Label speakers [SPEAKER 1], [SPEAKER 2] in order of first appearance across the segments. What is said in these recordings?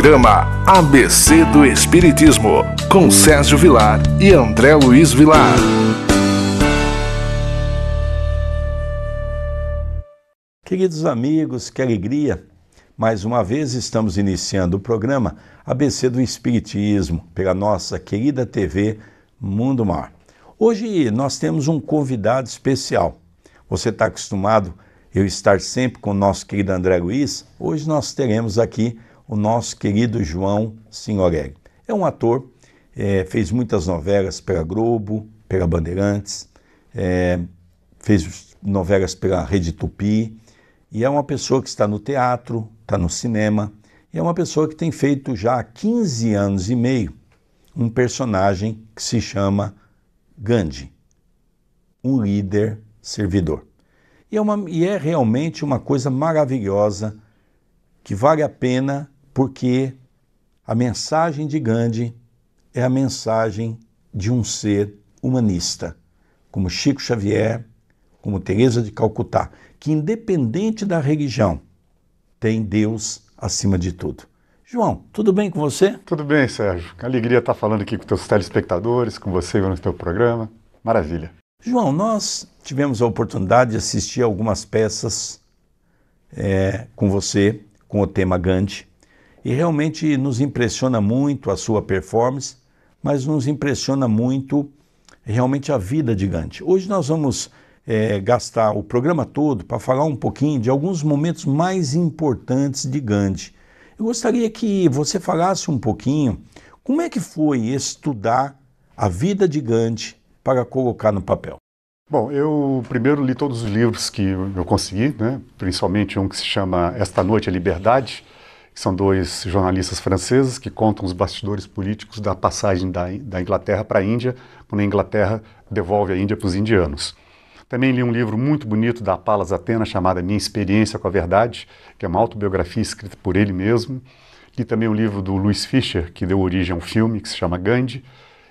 [SPEAKER 1] programa ABC do Espiritismo, com Sérgio Vilar e André Luiz Vilar. Queridos amigos, que alegria! Mais uma vez estamos iniciando o programa ABC do Espiritismo, pela nossa querida TV Mundo Mar. Hoje nós temos um convidado especial. Você está acostumado eu estar sempre com o nosso querido André Luiz, hoje nós teremos aqui o nosso querido João Signorelli. É um ator, é, fez muitas novelas pela Globo, pela Bandeirantes, é, fez novelas pela Rede Tupi, e é uma pessoa que está no teatro, está no cinema, e é uma pessoa que tem feito já há 15 anos e meio um personagem que se chama Gandhi, um líder servidor. E é, uma, e é realmente uma coisa maravilhosa que vale a pena porque a mensagem de Gandhi é a mensagem de um ser humanista, como Chico Xavier, como Teresa de Calcutá, que independente da religião, tem Deus acima de tudo. João, tudo bem com você? Tudo bem, Sérgio. Alegria estar falando aqui
[SPEAKER 2] com teus telespectadores, com você no teu programa. Maravilha.
[SPEAKER 1] João, nós tivemos a oportunidade de assistir algumas peças é, com você, com o tema Gandhi. E realmente nos impressiona muito a sua performance, mas nos impressiona muito realmente a vida de Gandhi. Hoje nós vamos é, gastar o programa todo para falar um pouquinho de alguns momentos mais importantes de Gandhi. Eu gostaria que você falasse um pouquinho como é que foi estudar a vida de Gandhi para colocar no papel.
[SPEAKER 2] Bom, eu primeiro li todos os livros que eu consegui, né? principalmente um que se chama Esta Noite é Liberdade, são dois jornalistas franceses que contam os bastidores políticos da passagem da, da Inglaterra para a Índia, quando a Inglaterra devolve a Índia para os indianos. Também li um livro muito bonito da Palas Atena chamado Minha Experiência com a Verdade, que é uma autobiografia escrita por ele mesmo. Li também um livro do Louis Fisher, que deu origem a um filme que se chama Gandhi.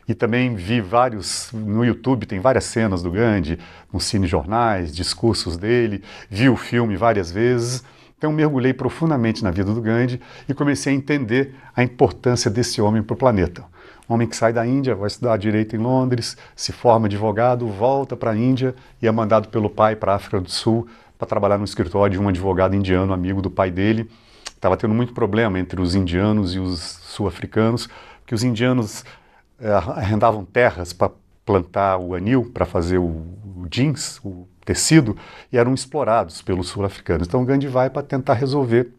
[SPEAKER 2] E também vi vários no YouTube, tem várias cenas do Gandhi, nos cinejornais, discursos dele. Vi o filme várias vezes. Então mergulhei profundamente na vida do Gandhi e comecei a entender a importância desse homem para o planeta. Um homem que sai da Índia, vai estudar direito em Londres, se forma advogado, volta para a Índia e é mandado pelo pai para a África do Sul para trabalhar no escritório de um advogado indiano, amigo do pai dele. Estava tendo muito problema entre os indianos e os sul-africanos, que os indianos eh, arrendavam terras para plantar o anil, para fazer o, o jeans, o tecido e eram explorados pelos sul-africanos. Então Gandhi vai para tentar resolver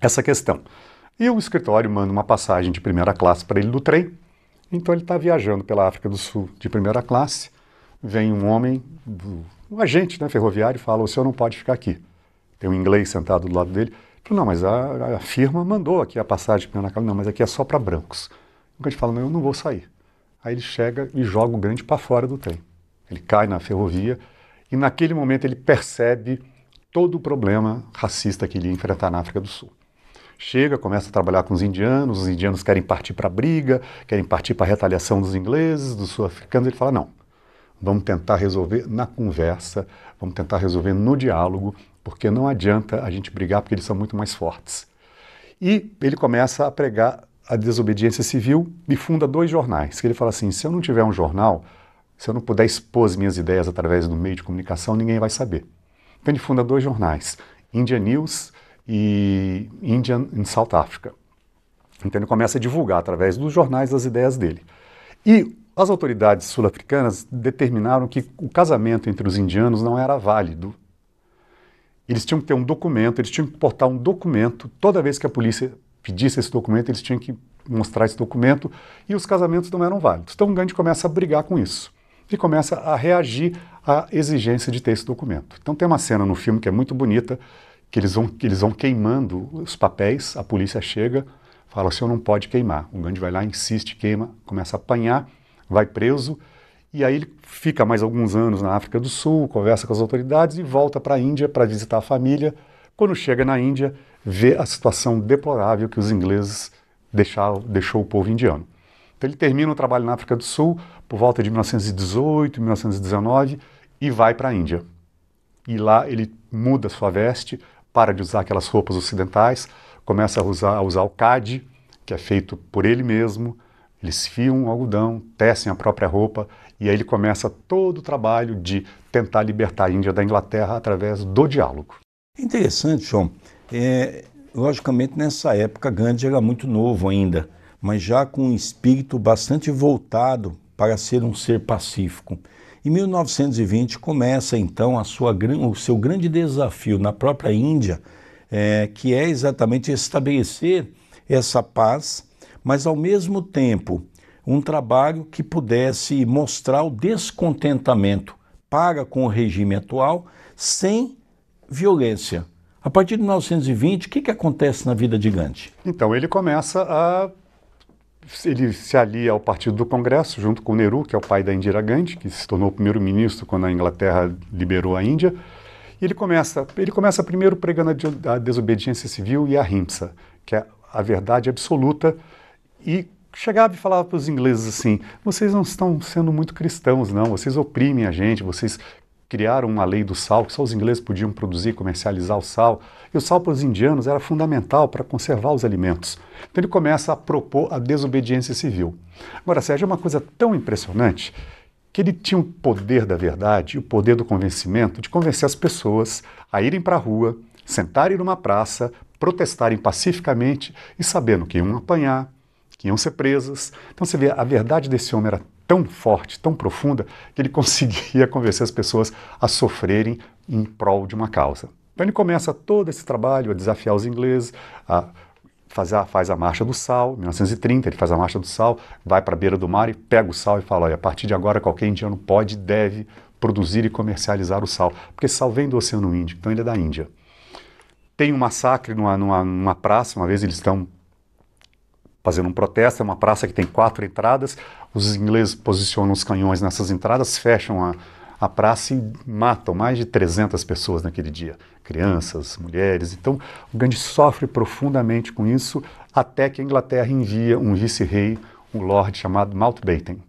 [SPEAKER 2] essa questão. E o escritório manda uma passagem de primeira classe para ele do trem. Então ele está viajando pela África do Sul de primeira classe. Vem um homem, um agente né, ferroviário, e fala: O senhor não pode ficar aqui. Tem um inglês sentado do lado dele. Ele Não, mas a, a, firma mandou aqui a passagem de primeira classe. Não, mas aqui é só para brancos. O Gandhi fala: Não, eu não vou sair. Aí ele chega e joga o grande para fora do trem. Ele cai na ferrovia e naquele momento ele percebe todo o problema racista que ele ia enfrentar na África do Sul. Chega, começa a trabalhar com os indianos, os indianos querem partir para a briga, querem partir para a retaliação dos ingleses, dos sul-africanos. Ele fala: não, vamos tentar resolver na conversa, vamos tentar resolver no diálogo, porque não adianta a gente brigar porque eles são muito mais fortes. E ele começa a pregar a desobediência civil e funda dois jornais. Que ele fala assim: se eu não tiver um jornal, se eu não puder expor as minhas ideias através do meio de comunicação, ninguém vai saber. Então ele funda dois jornais, India News e Indian in South Africa. Então ele começa a divulgar através dos jornais as ideias dele. E as autoridades sul-africanas determinaram que o casamento entre os indianos não era válido. Eles tinham que ter um documento, eles tinham que portar um documento. Toda vez que a polícia pedisse esse documento, eles tinham que mostrar esse documento e os casamentos não eram válidos. Então o Gandhi começa a brigar com isso e começa a reagir à exigência de ter esse documento. Então tem uma cena no filme que é muito bonita, que eles vão, que eles vão queimando os papéis, a polícia chega, fala, o senhor não pode queimar. O Gandhi vai lá, insiste, queima, começa a apanhar, vai preso, e aí ele fica mais alguns anos na África do Sul, conversa com as autoridades e volta para a Índia para visitar a família. Quando chega na Índia, vê a situação deplorável que os ingleses deixaram, deixou o povo indiano. Então ele termina o trabalho na África do Sul, por volta de 1918, 1919, e vai para a Índia. E lá ele muda sua veste, para de usar aquelas roupas ocidentais, começa a usar, a usar o cade, que é feito por ele mesmo. Eles fiam o algodão, tecem a própria roupa, e aí ele começa todo o trabalho de tentar libertar a Índia da Inglaterra através do diálogo.
[SPEAKER 1] Interessante, João. É, logicamente, nessa época, Gandhi era muito novo ainda, mas já com um espírito bastante voltado para ser um ser pacífico. Em 1920 começa então a sua, o seu grande desafio na própria Índia, é, que é exatamente estabelecer essa paz, mas ao mesmo tempo um trabalho que pudesse mostrar o descontentamento para com o regime atual sem violência.
[SPEAKER 2] A partir de 1920, o que, que acontece na vida de Gandhi? Então, ele começa a ele se alia ao Partido do Congresso, junto com Nehru, que é o pai da Indira Gandhi, que se tornou primeiro-ministro quando a Inglaterra liberou a Índia. E ele começa, ele começa primeiro pregando a desobediência civil e a rimsa, que é a verdade absoluta, e chegava e falava para os ingleses assim: vocês não estão sendo muito cristãos, não, vocês oprimem a gente, vocês criaram uma lei do sal, que só os ingleses podiam produzir, e comercializar o sal. E o sal para os indianos era fundamental para conservar os alimentos. Então ele começa a propor a desobediência civil. Agora, Sérgio, é uma coisa tão impressionante que ele tinha o poder da verdade, o poder do convencimento, de convencer as pessoas a irem para a rua, sentarem numa praça, protestarem pacificamente e sabendo que iam apanhar, que iam ser presas. Então você vê, a verdade desse homem era tão forte, tão profunda, que ele conseguia convencer as pessoas a sofrerem em prol de uma causa. Então ele começa todo esse trabalho a desafiar os ingleses, a faz a, faz a Marcha do Sal, em 1930, ele faz a Marcha do Sal, vai para a beira do mar e pega o sal e fala, olha, a partir de agora qualquer indiano pode e deve produzir e comercializar o sal, porque sal vem do Oceano Índico, então ele é da Índia. Tem um massacre numa, numa, numa praça, uma vez eles estão fazendo um protesto. É uma praça que tem quatro entradas. Os ingleses posicionam os canhões nessas entradas, fecham a, a praça e matam mais de 300 pessoas naquele dia, crianças, mulheres. Então, o Gandhi sofre profundamente com isso, até que a Inglaterra envia um vice-rei, um lord chamado Mountbatten.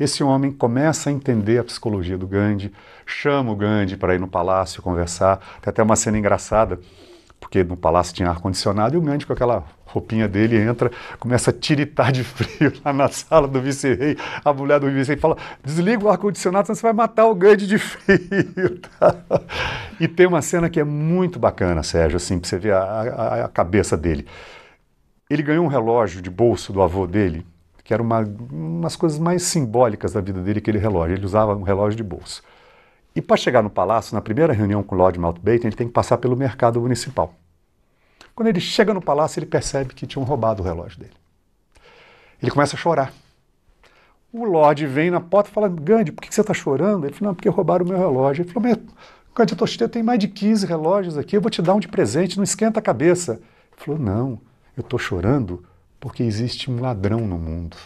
[SPEAKER 2] Esse homem começa a entender a psicologia do Gandhi, chama o Gandhi para ir no palácio conversar. Tem até uma cena engraçada porque no palácio tinha ar-condicionado, e o Gandhi, com aquela roupinha dele, entra, começa a tiritar de frio lá na sala do vice-rei. A mulher do vice-rei fala: desliga o ar-condicionado, senão você vai matar o Gandhi de frio. e tem uma cena que é muito bacana, Sérgio, assim, você ver a, a, a cabeça dele. Ele ganhou um relógio de bolso do avô dele, que era uma, umas coisas mais simbólicas da vida dele, aquele relógio. Ele usava um relógio de bolso. E para chegar no palácio, na primeira reunião com o Lord Mountbatten, ele tem que passar pelo mercado municipal. Quando ele chega no palácio, ele percebe que tinham roubado o relógio dele. Ele começa a chorar. O Lorde vem na porta e fala: Gandhi, por que você está chorando? Ele falou: Não, porque roubaram o meu relógio. Ele falou: "Meu, Gandhi, eu tenho mais de 15 relógios aqui, eu vou te dar um de presente, não esquenta a cabeça. Ele falou: Não, eu estou chorando porque existe um ladrão no mundo.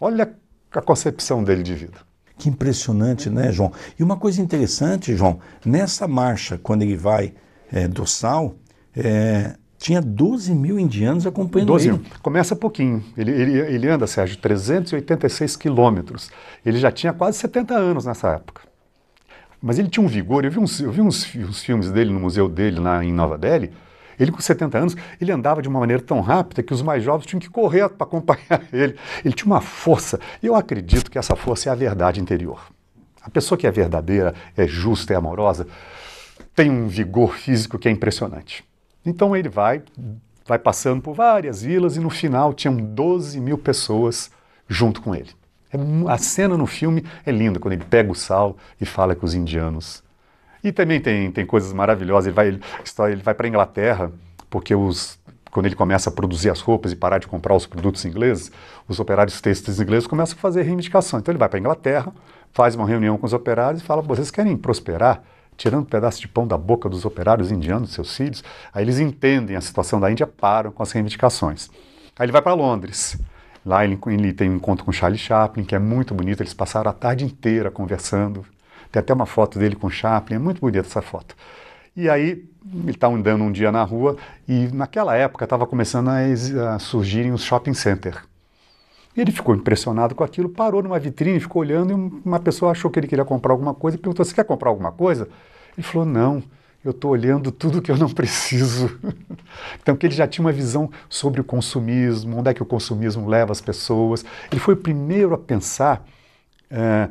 [SPEAKER 2] Olha a concepção dele de vida.
[SPEAKER 1] Que impressionante, né, uhum. João? E uma coisa interessante, João, nessa marcha, quando ele vai
[SPEAKER 2] é, do sal, é, tinha 12 mil indianos acompanhando 12 ele. Começa pouquinho. Ele, ele, ele anda, Sérgio, 386 quilômetros. Ele já tinha quase 70 anos nessa época. Mas ele tinha um vigor. Eu vi uns, eu vi uns, uns filmes dele no museu dele, na, em Nova Delhi ele, com 70 anos, ele andava de uma maneira tão rápida que os mais jovens tinham que correr para acompanhar ele. Ele tinha uma força. E eu acredito que essa força é a verdade interior. A pessoa que é verdadeira, é justa, é amorosa, tem um vigor físico que é impressionante. Então ele vai, vai passando por várias vilas e no final tinham 12 mil pessoas junto com ele. É a cena no filme é linda, quando ele pega o sal e fala que os indianos e também tem, tem coisas maravilhosas. Ele vai, ele, ele vai para a Inglaterra, porque os, quando ele começa a produzir as roupas e parar de comprar os produtos ingleses, os operários textos ingleses começam a fazer reivindicação. Então ele vai para a Inglaterra, faz uma reunião com os operários e fala: vocês querem prosperar? Tirando um pedaço de pão da boca dos operários indianos, seus filhos. Aí eles entendem a situação da Índia, param com as reivindicações. Aí ele vai para Londres. Lá ele, ele, tem um encontro com Charlie Chaplin, que é muito bonito. Eles passaram a tarde inteira conversando, tem até uma foto dele com Chaplin, é muito bonita essa foto. E aí ele estava tá andando um dia na rua e naquela época estava começando a, a surgirem os shopping centers Ele ficou impressionado com aquilo, parou numa vitrine, ficou olhando e uma pessoa achou que ele queria comprar alguma coisa e perguntou: "Você quer comprar alguma coisa?" Ele falou: "Não, eu estou olhando tudo que eu não preciso. então, que ele já tinha uma visão sobre o consumismo, onde é que o consumismo leva as pessoas. Ele foi o primeiro a pensar uh,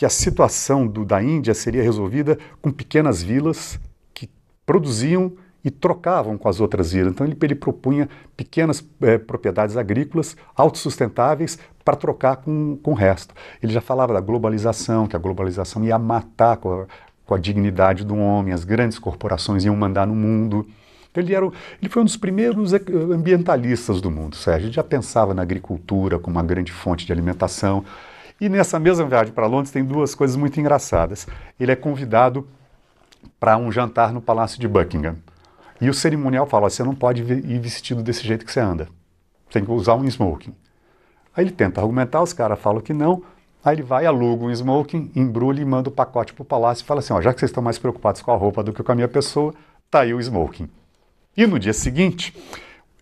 [SPEAKER 2] que a situação do, da Índia seria resolvida com pequenas vilas que produziam e trocavam com as outras vilas. Então ele, ele propunha pequenas eh, propriedades agrícolas autossustentáveis para trocar com, com o resto. Ele já falava da globalização, que a globalização ia matar com a, com a dignidade do homem, as grandes corporações iam mandar no mundo. Então, ele, era, ele foi um dos primeiros ambientalistas do mundo, Sérgio. Ele já pensava na agricultura como uma grande fonte de alimentação. E nessa mesma viagem para Londres tem duas coisas muito engraçadas. Ele é convidado para um jantar no Palácio de Buckingham. E o cerimonial fala: você não pode ir vestido desse jeito que você anda. tem que usar um smoking. Aí ele tenta argumentar, os caras falam que não. Aí ele vai, aluga um smoking, embrulha e manda o pacote para o palácio e fala assim: ó, já que vocês estão mais preocupados com a roupa do que com a minha pessoa, tá aí o smoking. E no dia seguinte,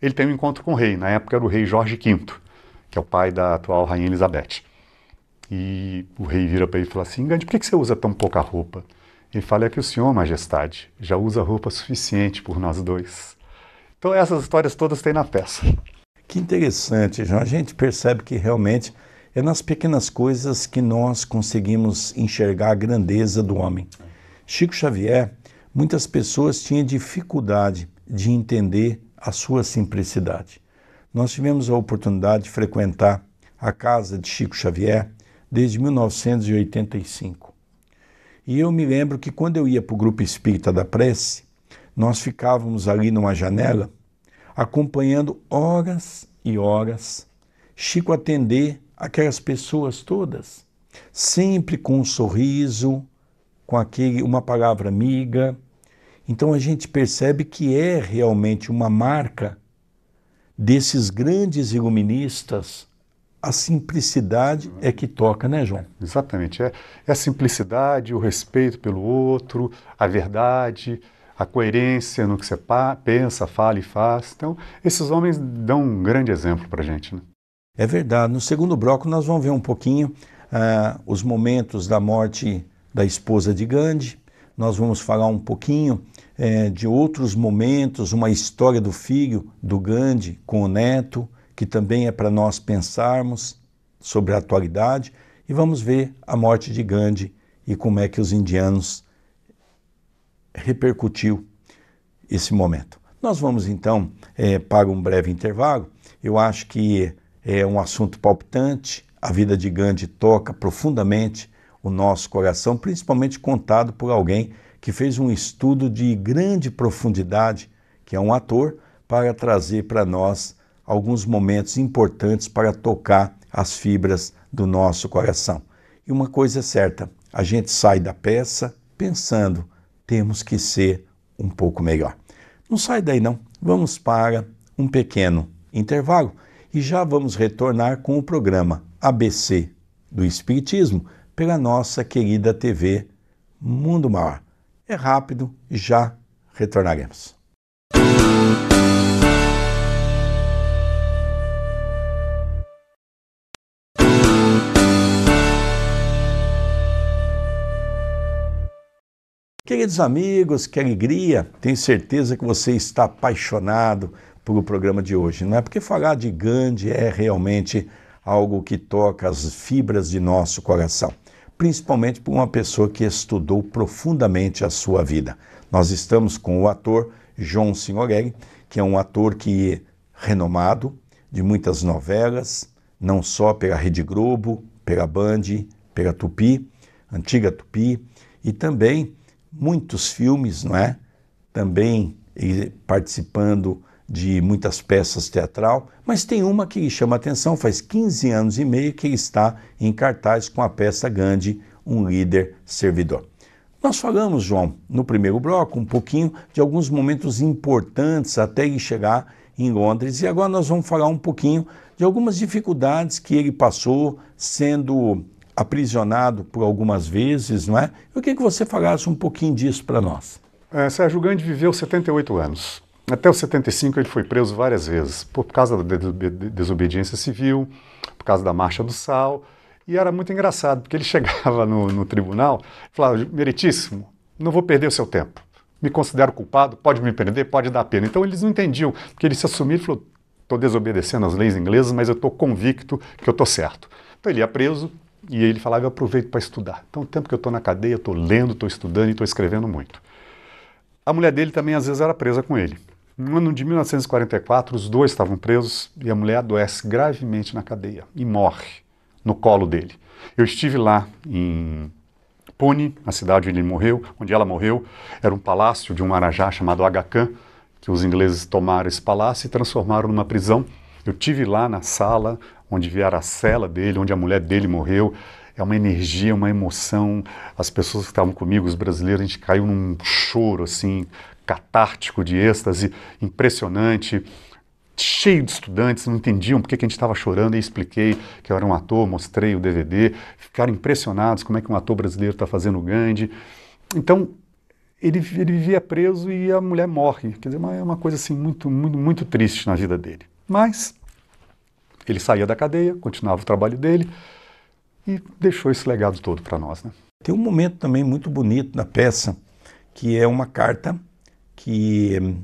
[SPEAKER 2] ele tem um encontro com o rei. Na época era o rei Jorge V, que é o pai da atual rainha Elizabeth. E o rei vira para ele e fala assim: Gandhi, por que você usa tão pouca roupa? Ele fala: É que o senhor, majestade, já usa roupa suficiente por nós dois. Então, essas histórias todas têm na peça.
[SPEAKER 1] Que interessante, João. A gente percebe que realmente é nas pequenas coisas que nós conseguimos enxergar a grandeza do homem. Chico Xavier, muitas pessoas tinham dificuldade de entender a sua simplicidade. Nós tivemos a oportunidade de frequentar a casa de Chico Xavier desde 1985. E eu me lembro que quando eu ia para o grupo espírita da prece, nós ficávamos ali numa janela acompanhando horas e horas Chico atender aquelas pessoas todas, sempre com um sorriso, com aquele uma palavra amiga. Então a gente percebe que é realmente uma marca desses grandes
[SPEAKER 2] iluministas a simplicidade é que toca, né, João? É, exatamente. É, é a simplicidade, o respeito pelo outro, a verdade, a coerência no que você pensa, fala e faz. Então, esses homens dão um grande exemplo para a gente. Né?
[SPEAKER 1] É verdade. No segundo bloco, nós vamos ver um pouquinho uh, os momentos da morte da esposa de Gandhi. Nós vamos falar um pouquinho eh, de outros momentos, uma história do filho do Gandhi com o neto que também é para nós pensarmos sobre a atualidade e vamos ver a morte de Gandhi e como é que os indianos repercutiu esse momento. Nós vamos então é, para um breve intervalo. Eu acho que é um assunto palpitante. A vida de Gandhi toca profundamente o nosso coração, principalmente contado por alguém que fez um estudo de grande profundidade, que é um ator, para trazer para nós alguns momentos importantes para tocar as fibras do nosso coração. E uma coisa é certa, a gente sai da peça pensando, temos que ser um pouco melhor. Não sai daí não, vamos para um pequeno intervalo e já vamos retornar com o programa ABC do Espiritismo pela nossa querida TV Mundo Maior. É rápido, já retornaremos. Queridos amigos, que alegria! Tenho certeza que você está apaixonado pelo programa de hoje, não é? Porque falar de Gandhi é realmente algo que toca as fibras de nosso coração, principalmente por uma pessoa que estudou profundamente a sua vida. Nós estamos com o ator João Signorelli, que é um ator que é renomado de muitas novelas, não só pela Rede Globo, pela Band, pela Tupi, antiga Tupi, e também muitos filmes, não é? Também participando de muitas peças teatral, mas tem uma que chama atenção, faz 15 anos e meio que está em cartaz com a peça Gandhi, um líder servidor. Nós falamos, João, no primeiro bloco, um pouquinho de alguns momentos importantes até ele chegar em Londres, e agora nós vamos falar um pouquinho de algumas dificuldades que ele passou sendo aprisionado
[SPEAKER 2] por algumas vezes, não é? Eu queria que você falasse um pouquinho disso para nós. É, Sérgio Gandhi viveu 78 anos. Até os 75 ele foi preso várias vezes, por causa da desobediência civil, por causa da Marcha do Sal. E era muito engraçado, porque ele chegava no, no tribunal e falava: Meritíssimo, não vou perder o seu tempo. Me considero culpado, pode me prender, pode dar pena. Então eles não entendiam, porque ele se assumiu e falou: Estou desobedecendo as leis inglesas, mas eu estou convicto que eu estou certo. Então ele ia preso, e ele falava, eu aproveito para estudar. Então, o tempo que eu estou na cadeia, estou lendo, estou estudando e estou escrevendo muito. A mulher dele também, às vezes, era presa com ele. No ano de 1944, os dois estavam presos e a mulher adoece gravemente na cadeia e morre no colo dele. Eu estive lá em Pune, na cidade onde ele morreu, onde ela morreu. Era um palácio de um marajá chamado Aga que os ingleses tomaram esse palácio e transformaram numa prisão. Eu tive lá na sala onde vieram a cela dele, onde a mulher dele morreu. É uma energia, uma emoção. As pessoas que estavam comigo, os brasileiros, a gente caiu num choro assim, catártico de êxtase, impressionante cheio de estudantes, não entendiam porque que a gente estava chorando, e expliquei que eu era um ator, mostrei o DVD, ficaram impressionados como é que um ator brasileiro está fazendo Gandhi. Então, ele, ele vivia preso e a mulher morre. Quer dizer, é uma, uma coisa assim muito, muito, muito triste na vida dele. Mas ele saía da cadeia, continuava o trabalho dele e deixou esse legado todo
[SPEAKER 1] para nós. Né? Tem um momento também muito bonito na peça, que é uma carta que eh,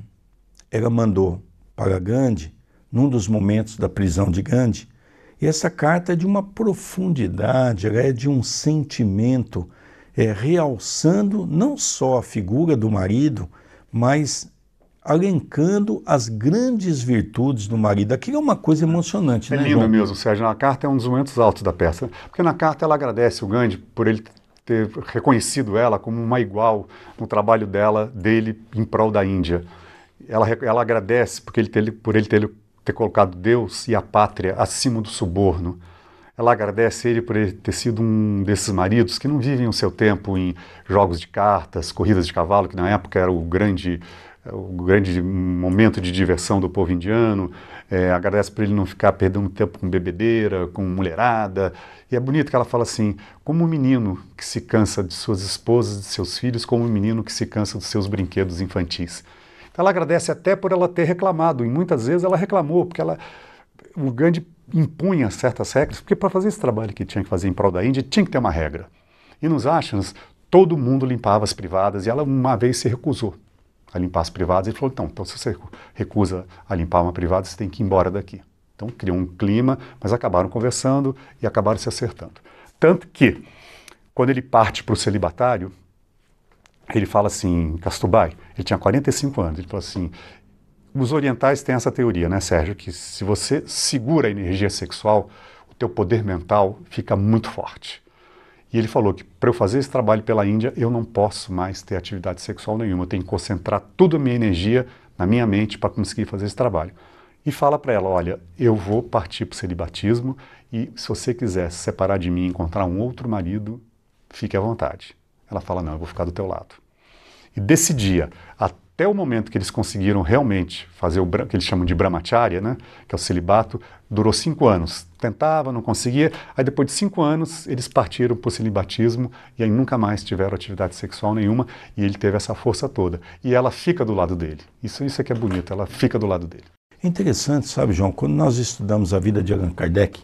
[SPEAKER 1] ela mandou para Gandhi, num dos momentos da prisão de Gandhi. E essa carta é de uma profundidade, ela é de um sentimento, é, realçando não só a figura do marido, mas alencando as grandes virtudes do marido. Aquilo é uma coisa emocionante, é né, lindo João? mesmo,
[SPEAKER 2] Sérgio. Na carta é um dos momentos altos da peça, né? porque na carta ela agradece o Gandhi por ele ter reconhecido ela como uma igual no trabalho dela, dele em prol da Índia. Ela, ela agradece porque ele ter, por ele ter, ter colocado Deus e a pátria acima do suborno. Ela agradece ele por ele ter sido um desses maridos que não vivem o seu tempo em jogos de cartas, corridas de cavalo, que na época era o grande é o grande momento de diversão do povo indiano, é, agradece para ele não ficar perdendo tempo com bebedeira, com mulherada. E é bonito que ela fala assim: como um menino que se cansa de suas esposas, de seus filhos, como um menino que se cansa dos seus brinquedos infantis. Então ela agradece até por ela ter reclamado, e muitas vezes ela reclamou, porque ela, o Gandhi impunha certas regras, porque para fazer esse trabalho que tinha que fazer em prol da Índia, tinha que ter uma regra. E nos Ashrams todo mundo limpava as privadas, e ela uma vez se recusou a limpar as privadas. Ele falou: então, então, se você recusa a limpar uma privada, você tem que ir embora daqui. Então criou um clima, mas acabaram conversando e acabaram se acertando. Tanto que, quando ele parte para o celibatário, ele fala assim: Castubai, ele tinha 45 anos, ele falou assim. Os orientais têm essa teoria, né, Sérgio, que se você segura a energia sexual, o teu poder mental fica muito forte. E ele falou que para eu fazer esse trabalho pela Índia, eu não posso mais ter atividade sexual nenhuma. Eu tenho que concentrar toda a minha energia na minha mente para conseguir fazer esse trabalho. E fala para ela: olha, eu vou partir para o celibatismo e se você quiser se separar de mim e encontrar um outro marido, fique à vontade. Ela fala: não, eu vou ficar do teu lado. E desse dia até até o momento que eles conseguiram realmente fazer o que eles chamam de brahmacharya, né, que é o celibato, durou cinco anos. Tentava, não conseguia. Aí depois de cinco anos eles partiram para o celibatismo e aí nunca mais tiveram atividade sexual nenhuma e ele teve essa força toda. E ela fica do lado dele. Isso, isso é que é bonito, ela fica do lado dele.
[SPEAKER 1] É interessante, sabe, João, quando nós estudamos a vida de Allan Kardec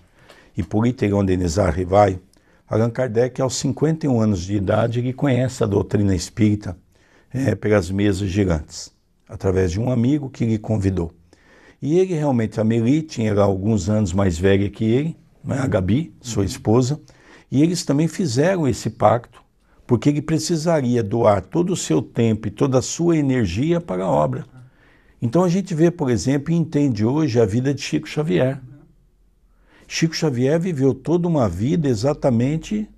[SPEAKER 1] e por Itegon Denizar Rivaio, Allan Kardec, aos 51 anos de idade, ele conhece a doutrina espírita é, pelas mesas gigantes através de um amigo que lhe convidou. E ele realmente, a Meli tinha alguns anos mais velha que ele, né, a Gabi, sua uhum. esposa, e eles também fizeram esse pacto, porque ele precisaria doar todo o seu tempo e toda a sua energia para a obra. Então a gente vê, por exemplo, e entende hoje a vida de Chico Xavier. Uhum. Chico Xavier viveu toda uma vida exatamente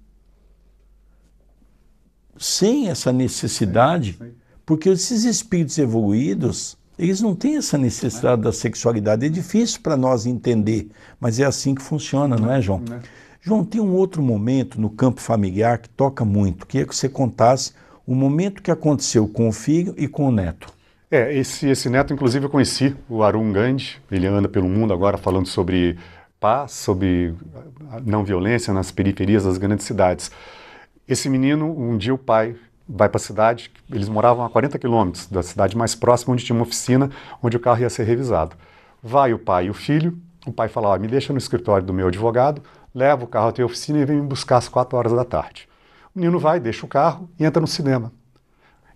[SPEAKER 1] sem essa necessidade, é, é. porque esses espíritos evoluídos, eles não têm essa necessidade é. da sexualidade. É difícil para nós entender, mas é assim que funciona, não é, João? Né? João, tem um outro momento no campo familiar que toca muito. Queria que você contasse o momento que aconteceu com o filho e com o neto.
[SPEAKER 2] É, esse, esse neto, inclusive, eu conheci, o Arun Gandhi. Ele anda pelo mundo agora falando sobre paz, sobre não violência nas periferias das grandes cidades. Esse menino, um dia o pai vai para a cidade, eles moravam a 40 quilômetros da cidade mais próxima, onde tinha uma oficina, onde o carro ia ser revisado. Vai o pai e o filho, o pai fala, ah, me deixa no escritório do meu advogado, leva o carro até a oficina e vem me buscar às 4 horas da tarde. O menino vai, deixa o carro e entra no cinema.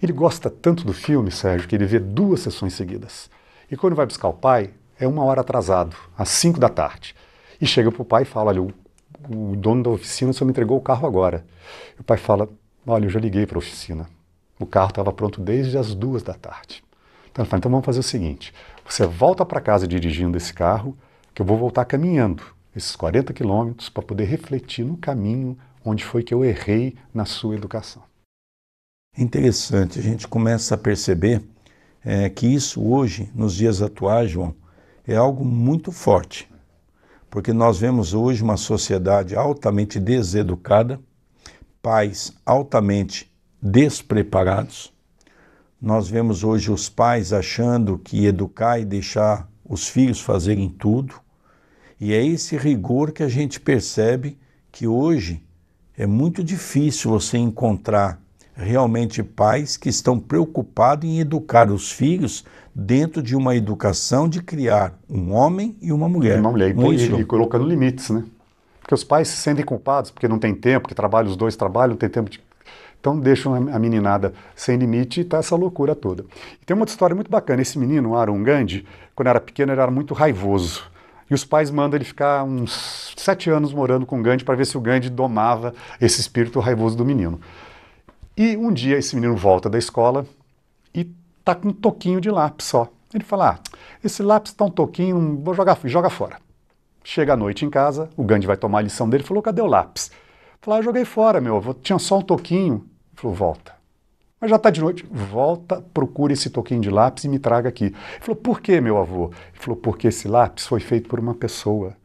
[SPEAKER 2] Ele gosta tanto do filme, Sérgio, que ele vê duas sessões seguidas. E quando vai buscar o pai, é uma hora atrasado, às 5 da tarde. E chega para o pai e fala, olha, o o dono da oficina só me entregou o carro agora. o pai fala, olha, eu já liguei para a oficina. O carro estava pronto desde as duas da tarde. Então ele fala, então vamos fazer o seguinte, você volta para casa dirigindo esse carro, que eu vou voltar caminhando esses 40 quilômetros para poder refletir no caminho onde foi que eu errei na sua educação.
[SPEAKER 1] É interessante, a gente começa a perceber é, que isso hoje, nos dias atuais, João, é algo muito forte porque nós vemos hoje uma sociedade altamente deseducada, pais altamente despreparados. Nós vemos hoje os pais achando que educar e deixar os filhos fazerem tudo. E é esse rigor que a gente percebe que hoje é muito difícil você encontrar realmente pais que estão preocupados em educar os filhos dentro de uma educação de criar um homem e uma mulher. Uma mulher. E, e, é e colocando
[SPEAKER 2] limites, né? Porque os pais se sentem culpados porque não tem tempo, porque trabalham os dois trabalham, não tem tempo de então deixam a meninada sem limite e tá essa loucura toda. E tem uma outra história muito bacana. Esse menino, Arun Gandhi, quando era pequeno, ele era muito raivoso. E os pais mandam ele ficar uns sete anos morando com o Gandhi para ver se o Gandhi domava esse espírito raivoso do menino. E um dia esse menino volta da escola e tá com um toquinho de lápis só. Ele fala: ah, esse lápis tá um toquinho, vou jogar, joga fora. Chega à noite em casa, o Gandhi vai tomar a lição dele, falou: cadê o lápis? Falou: ah, joguei fora, meu, avô, tinha só um toquinho. Ele falou: volta. Mas já está de noite. Volta, procura esse toquinho de lápis e me traga aqui. Ele falou, por que, meu avô? Ele falou, porque esse lápis foi feito por uma pessoa.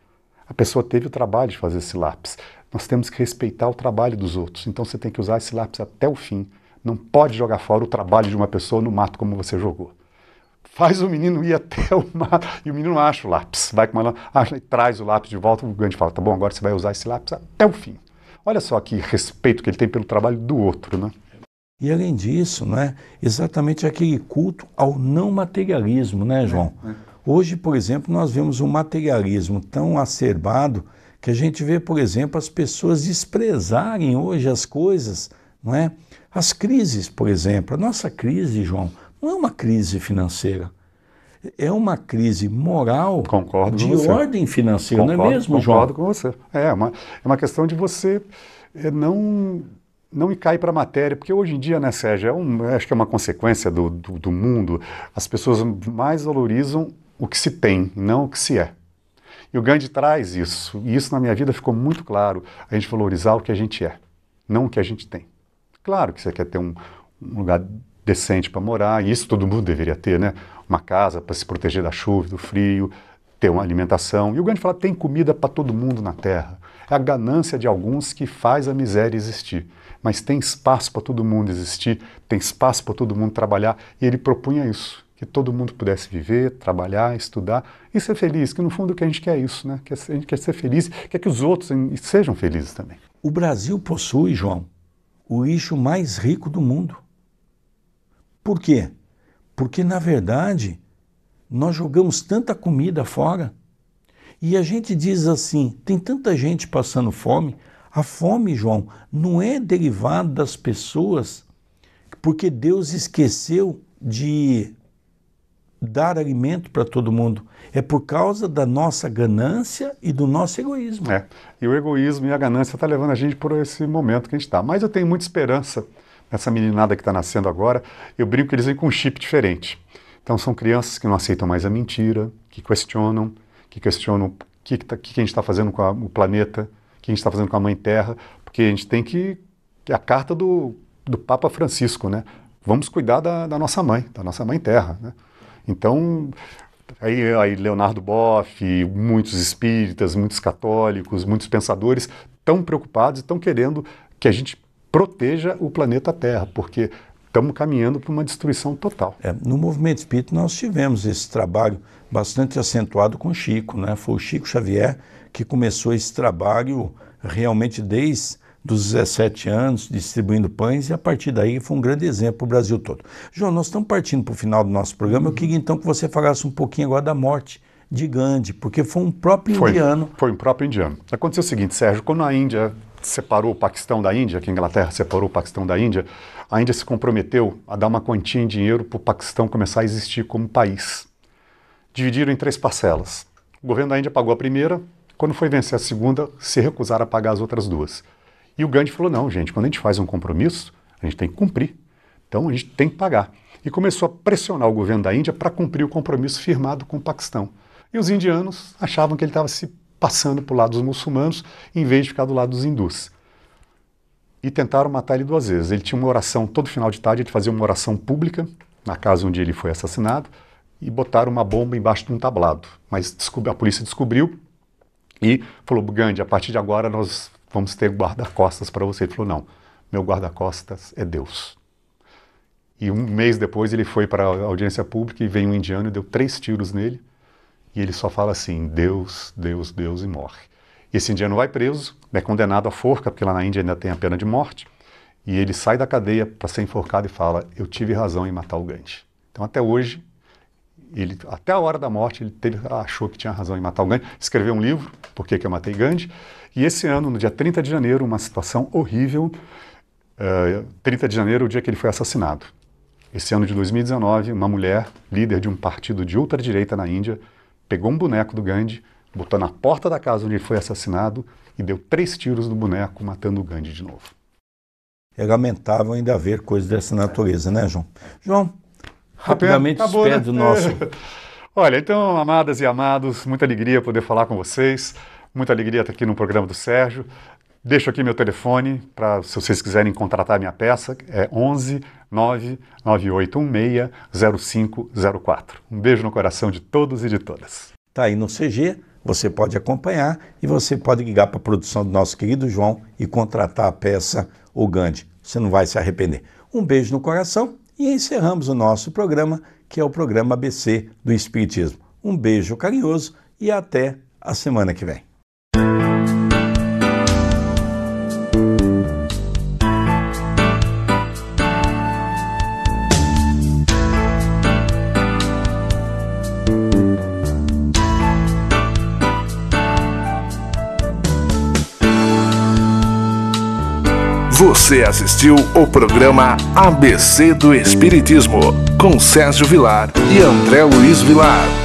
[SPEAKER 2] A pessoa teve o trabalho de fazer esse lápis. Nós temos que respeitar o trabalho dos outros. Então você tem que usar esse lápis até o fim. Não pode jogar fora o trabalho de uma pessoa no mato como você jogou. Faz o menino ir até o mato e o menino acha o lápis. Vai com uma acha, ah, traz o lápis de volta. O grande fala: tá bom, agora você vai usar esse lápis até o fim. Olha só que respeito que ele tem pelo trabalho do outro, né? E além disso,
[SPEAKER 1] né, exatamente aquele culto ao não materialismo, né, João? É, é. Hoje, por exemplo, nós vemos um materialismo tão acerbado que a gente vê, por exemplo, as pessoas desprezarem hoje as coisas, não é? As crises, por exemplo, a nossa crise, João, não é uma crise financeira. É uma crise moral concordo de ordem financeira, concordo, não é mesmo, concordo João? Concordo
[SPEAKER 2] com você. É, é uma, é uma questão de você é, não não me cai para a matéria, porque hoje em dia, né, Sérgio, é um, acho que é uma consequência do, do, do mundo, as pessoas mais valorizam o que se tem, não o que se é. E o Gandhi traz isso. E isso na minha vida ficou muito claro. A gente valorizar o que a gente é, não o que a gente tem. Claro que você quer ter um, um lugar decente para morar, e isso todo mundo deveria ter, né? Uma casa para se proteger da chuva, do frio, ter uma alimentação. E o Gandhi fala: tem comida para todo mundo na terra. É a ganância de alguns que faz a miséria existir. Mas tem espaço para todo mundo existir, tem espaço para todo mundo trabalhar, e ele propunha isso que todo mundo pudesse viver, trabalhar, estudar e ser feliz, que no fundo o que a gente quer é isso, né? Que a gente quer ser feliz, quer que os outros sejam felizes também. O Brasil possui, João, o lixo mais rico do mundo. Por quê?
[SPEAKER 1] Porque, na verdade, nós jogamos tanta comida fora e a gente diz assim: tem tanta gente passando fome. A fome, João, não é derivada das pessoas porque Deus esqueceu de dar alimento para todo mundo. É por causa da nossa ganância
[SPEAKER 2] e do nosso egoísmo. É. E o egoísmo e a ganância está levando a gente por esse momento que a gente está. Mas eu tenho muita esperança nessa meninada que está nascendo agora. Eu brinco que eles vêm com um chip diferente. Então são crianças que não aceitam mais a mentira, que questionam, que questionam o que, que, tá, que, a gente está fazendo com a, o planeta, o que a gente está fazendo com a Mãe Terra, porque a gente tem que. A carta do, do Papa Francisco, né? Vamos cuidar da, da nossa mãe, da nossa Mãe Terra, né? Então, aí, aí Leonardo Boff, muitos espíritas, muitos católicos, muitos pensadores tão preocupados e estão querendo que a gente proteja o planeta Terra, porque estamos caminhando para uma destruição total. É, no
[SPEAKER 1] movimento espírita nós tivemos esse trabalho bastante acentuado com Chico, né? Foi o Chico Xavier que começou esse trabalho realmente desde dos 17 anos, distribuindo pães, e a partir daí foi um grande exemplo para o Brasil todo. João, nós estamos partindo para o final do nosso programa. Eu uhum. queria então que você falasse um pouquinho agora da morte de Gandhi, porque foi um próprio foi,
[SPEAKER 2] indiano. Foi um próprio indiano. Aconteceu o seguinte, Sérgio, quando a Índia separou o Paquistão da Índia, que a Inglaterra separou o Paquistão da Índia, a Índia se comprometeu a dar uma quantia em dinheiro para o Paquistão começar a existir como país. Dividiram em três parcelas. O governo da Índia pagou a primeira, quando foi vencer a segunda, se recusaram a pagar as outras duas. E o Gandhi falou: não, gente, quando a gente faz um compromisso, a gente tem que cumprir. Então a gente tem que pagar. E começou a pressionar o governo da Índia para cumprir o compromisso firmado com o Paquistão. E os indianos achavam que ele estava se passando para o lado dos muçulmanos, em vez de ficar do lado dos hindus. E tentaram matar ele duas vezes. Ele tinha uma oração, todo final de tarde, ele fazia uma oração pública, na casa onde ele foi assassinado, e botaram uma bomba embaixo de um tablado. Mas a polícia descobriu e falou: Gandhi, a partir de agora nós vamos ter guarda-costas para você. Ele falou, não, meu guarda-costas é Deus. E um mês depois ele foi para a audiência pública e veio um indiano e deu três tiros nele. E ele só fala assim, Deus, Deus, Deus, e morre. Esse indiano vai preso, é condenado à forca, porque lá na Índia ainda tem a pena de morte. E ele sai da cadeia para ser enforcado e fala: Eu tive razão em matar o Gandhi. Então, até hoje, ele, até a hora da morte, ele teve, achou que tinha razão em matar o Gandhi, escreveu um livro, Por que, que eu matei Gandhi, e esse ano, no dia 30 de janeiro, uma situação horrível, uh, eh, 30 de janeiro, o dia que ele foi assassinado. Esse ano de 2019, uma mulher, líder de um partido de ultradireita na Índia, pegou um boneco do Gandhi, botou na porta da casa onde ele foi assassinado e deu três tiros no boneco, matando o Gandhi de novo. É lamentável ainda haver coisas dessa natureza, né, João? João, rapidamente Acabou, né? despede né? do nosso. É. Olha, então, amadas e amados, muita alegria poder falar com vocês, muita alegria estar aqui no programa do Sérgio. Deixo aqui meu telefone para se vocês quiserem contratar minha peça, é 11 998160504. Um beijo no coração de todos e de todas. Tá aí no CG, você pode
[SPEAKER 1] acompanhar e você pode ligar para a produção do nosso querido João e contratar a peça O Gandhi. Você não vai se arrepender. Um beijo no coração e encerramos o nosso programa, que é o programa ABC do Espiritismo. Um beijo carinhoso e até a semana que vem. Você assistiu o programa ABC do Espiritismo com Sérgio Vilar
[SPEAKER 2] e André Luiz Vilar.